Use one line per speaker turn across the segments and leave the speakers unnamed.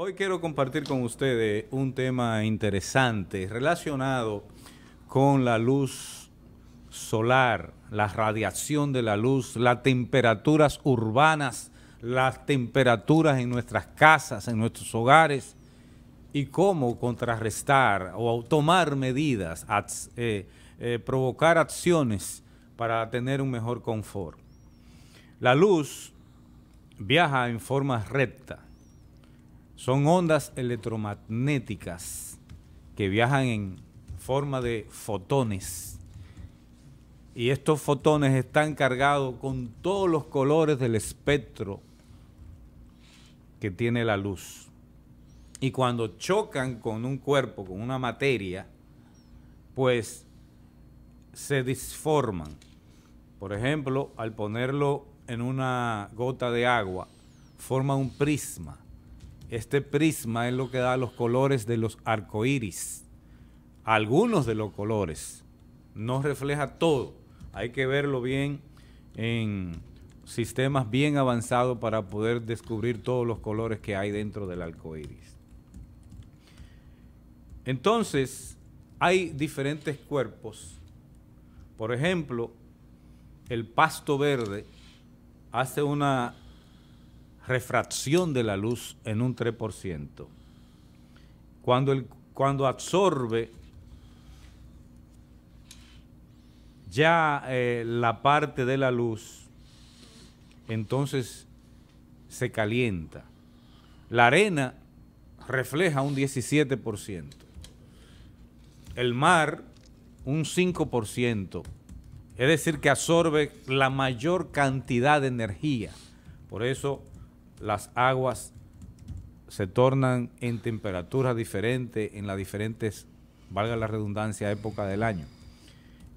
Hoy quiero compartir con ustedes un tema interesante relacionado con la luz solar, la radiación de la luz, las temperaturas urbanas, las temperaturas en nuestras casas, en nuestros hogares y cómo contrarrestar o tomar medidas, eh, eh, provocar acciones para tener un mejor confort. La luz viaja en forma recta son ondas electromagnéticas que viajan en forma de fotones. Y estos fotones están cargados con todos los colores del espectro que tiene la luz. Y cuando chocan con un cuerpo, con una materia, pues se disforman. Por ejemplo, al ponerlo en una gota de agua, forma un prisma. Este prisma es lo que da los colores de los arcoíris. Algunos de los colores. No refleja todo. Hay que verlo bien en sistemas bien avanzados para poder descubrir todos los colores que hay dentro del arcoíris. Entonces, hay diferentes cuerpos. Por ejemplo, el pasto verde hace una refracción de la luz en un 3%. Cuando, cuando absorbe ya eh, la parte de la luz, entonces se calienta. La arena refleja un 17%. El mar un 5%. Es decir, que absorbe la mayor cantidad de energía. Por eso las aguas se tornan en temperaturas diferentes en las diferentes, valga la redundancia, época del año.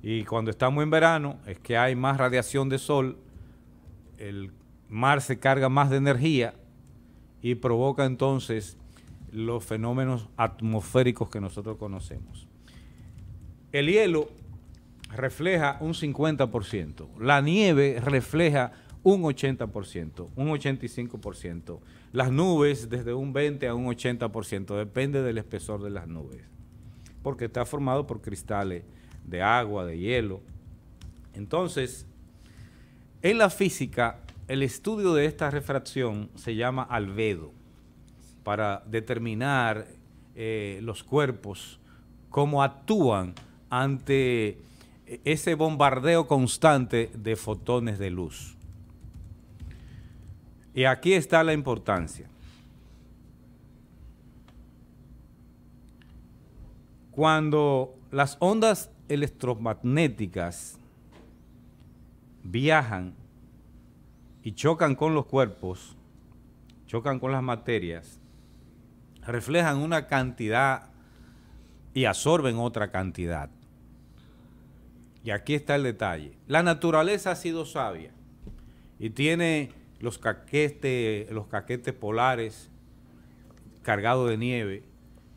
Y cuando estamos en verano es que hay más radiación de sol, el mar se carga más de energía y provoca entonces los fenómenos atmosféricos que nosotros conocemos. El hielo refleja un 50%, la nieve refleja un 80%, un 85%. Las nubes desde un 20 a un 80%, depende del espesor de las nubes, porque está formado por cristales de agua, de hielo. Entonces, en la física, el estudio de esta refracción se llama albedo, para determinar eh, los cuerpos, cómo actúan ante eh, ese bombardeo constante de fotones de luz. Y aquí está la importancia. Cuando las ondas electromagnéticas viajan y chocan con los cuerpos, chocan con las materias, reflejan una cantidad y absorben otra cantidad. Y aquí está el detalle. La naturaleza ha sido sabia y tiene los caquetes, los caquetes polares cargados de nieve,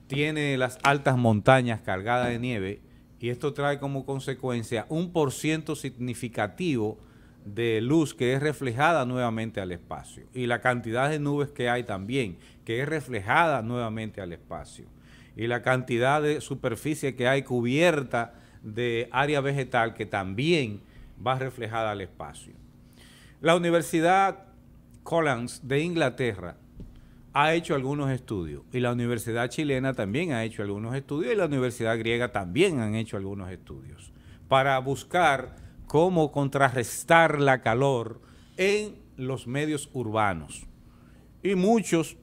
tiene las altas montañas cargadas de nieve y esto trae como consecuencia un por ciento significativo de luz que es reflejada nuevamente al espacio y la cantidad de nubes que hay también que es reflejada nuevamente al espacio y la cantidad de superficie que hay cubierta de área vegetal que también va reflejada al espacio. La universidad Collins de Inglaterra ha hecho algunos estudios y la Universidad chilena también ha hecho algunos estudios y la Universidad griega también han hecho algunos estudios para buscar cómo contrarrestar la calor en los medios urbanos. Y muchos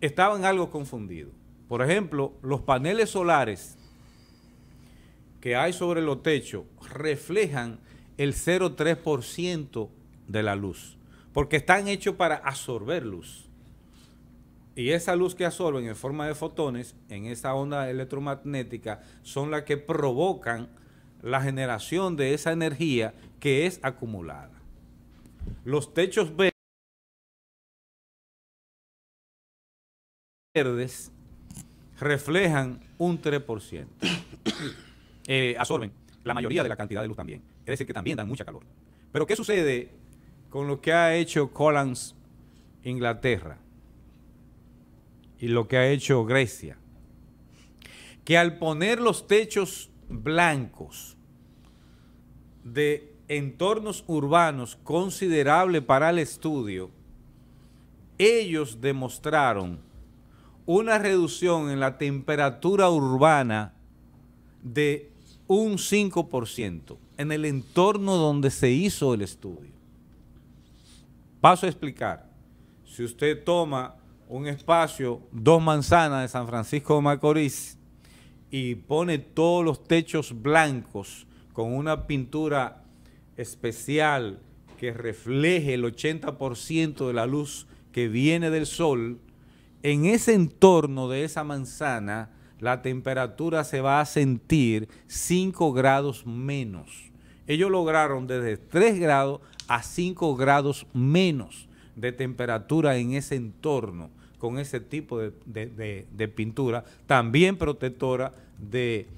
estaban algo confundidos. Por ejemplo, los paneles solares que hay sobre los techos reflejan el 0,3% de la luz porque están hechos para absorber luz. Y esa luz que absorben en forma de fotones, en esa onda electromagnética, son las que provocan la generación de esa energía que es acumulada. Los techos verdes reflejan un 3%. Eh, absorben la mayoría de la cantidad de luz también. Es decir, que también dan mucha calor. Pero ¿qué sucede con lo que ha hecho Collins Inglaterra y lo que ha hecho Grecia, que al poner los techos blancos de entornos urbanos considerable para el estudio, ellos demostraron una reducción en la temperatura urbana de un 5% en el entorno donde se hizo el estudio. Paso a explicar. Si usted toma un espacio, dos manzanas de San Francisco de Macorís, y pone todos los techos blancos con una pintura especial que refleje el 80% de la luz que viene del sol, en ese entorno de esa manzana, la temperatura se va a sentir 5 grados menos. Ellos lograron desde 3 grados a 5 grados menos de temperatura en ese entorno con ese tipo de, pintura, también protectora de,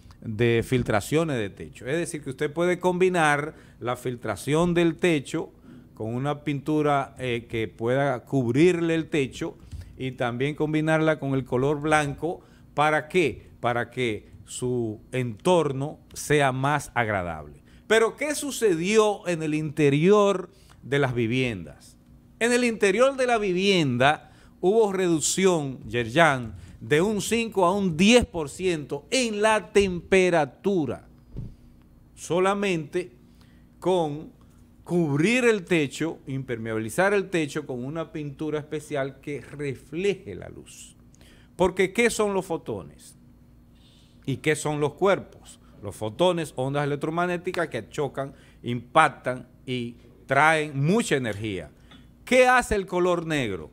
filtraciones de techo. Es decir, que usted puede combinar la filtración del techo con una pintura eh, que pueda cubrirle el techo y también combinarla con el color blanco. ¿Para qué? Para que su entorno sea más agradable. Pero ¿qué sucedió en el interior de las viviendas? En el interior de la vivienda hubo reducción, Yerjan, de un 5 a un 10% en la temperatura. Solamente con cubrir el techo, impermeabilizar el techo con una pintura especial que refleje la luz. Porque ¿qué son los fotones? ¿Y qué son los cuerpos? Los fotones, ondas electromagnéticas que chocan, impactan y traen mucha energía. ¿Qué hace el color negro?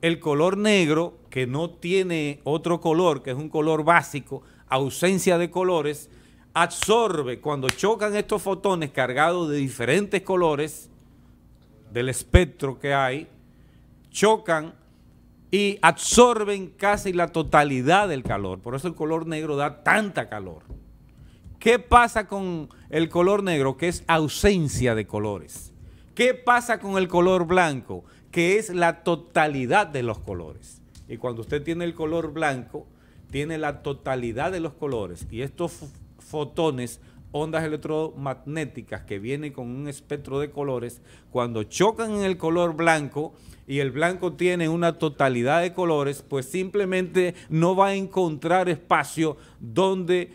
El color negro, que no tiene otro color, que es un color básico, ausencia de colores, absorbe cuando chocan estos fotones cargados de diferentes colores del espectro que hay, chocan y absorben casi la totalidad del calor. Por eso el color negro da tanta calor. ¿Qué pasa con el color negro? Que es ausencia de colores. ¿Qué pasa con el color blanco? Que es la totalidad de los colores. Y cuando usted tiene el color blanco, tiene la totalidad de los colores. Y estos fotones ondas electromagnéticas que vienen con un espectro de colores, cuando chocan en el color blanco y el blanco tiene una totalidad de colores, pues simplemente no va a encontrar espacio donde eh,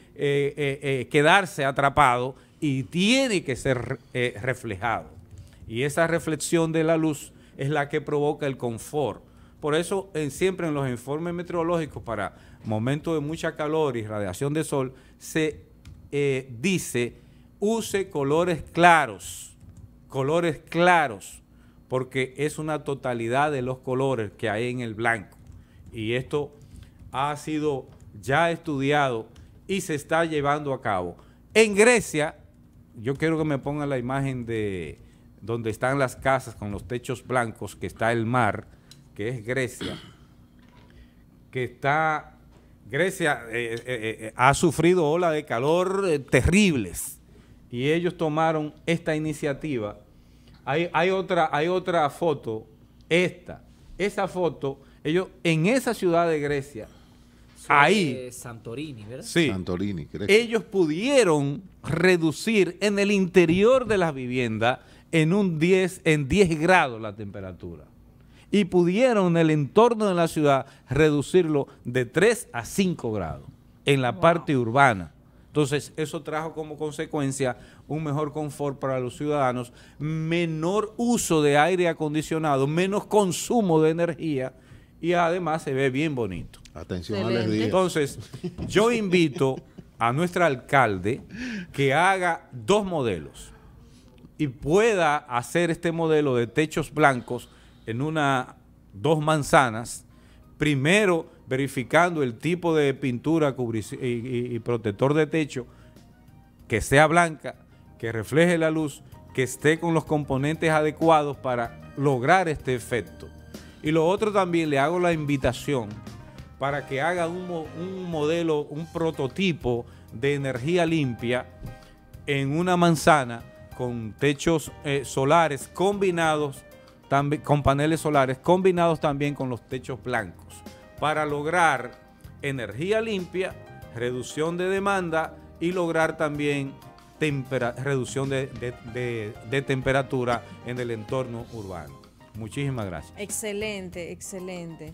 eh, eh, quedarse atrapado y tiene que ser reflejado. Y esa reflexión de la luz es la que provoca el confort. Por eso en, siempre en los informes meteorológicos para momentos de mucha calor y radiación de sol se eh, dice, use colores claros, colores claros, porque es una totalidad de los colores que hay en el blanco. Y esto ha sido ya estudiado y se está llevando a cabo. En Grecia, yo quiero que me pongan la imagen de donde están las casas con los techos blancos, que está el mar, que es Grecia, que está Grecia eh, eh, eh, ha sufrido olas de calor terribles y ellos tomaron esta iniciativa. Hay, hay, otra, hay otra foto, esta. Esa foto, ellos en esa ciudad de Grecia ahí. Santorini, ¿verdad? Sí. Santorini, Grecia. Ellos pudieron reducir en el interior de las viviendas en un 10, en 10 grados la temperatura y pudieron en el entorno de la ciudad reducirlo de 3 a 5 grados en la parte urbana. Entonces, eso trajo como consecuencia un mejor confort para los ciudadanos, menor uso de aire acondicionado, menos consumo de energía y además se ve bien bonito. Atención, Entonces, yo invito a nuestro alcalde que haga dos modelos y pueda hacer este modelo de techos blancos en una, dos manzanas, primero verificando el tipo de pintura y, protector de techo que sea blanca, que refleje la luz, que esté con los componentes adecuados para lograr este efecto. Y lo otro también le hago la invitación para que haga un, un, modelo, un prototipo de energía limpia en una manzana con techos eh, solares combinados con paneles solares combinados también con los techos blancos para lograr energía limpia, reducción de demanda y lograr también reducción de, temperatura en el entorno urbano. Muchísimas gracias. Excelente, excelente.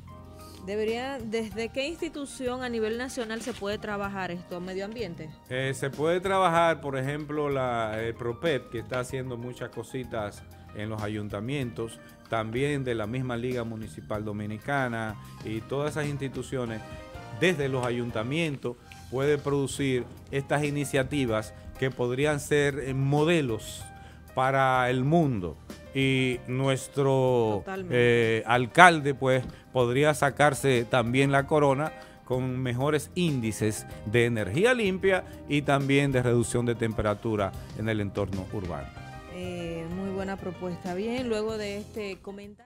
Debería, ¿Desde qué institución a nivel nacional se puede trabajar esto, medio ambiente? Eh, se puede trabajar, por ejemplo, la PROPET, que está haciendo muchas cositas en los ayuntamientos, también de la misma Liga Municipal Dominicana y todas esas instituciones, desde los ayuntamientos, puede producir estas iniciativas que podrían ser eh, modelos para el mundo. Y nuestro eh, alcalde, pues, podría sacarse también la corona con mejores índices de energía limpia y también de reducción de temperatura en el entorno urbano buena propuesta. Bien, luego de este comentario.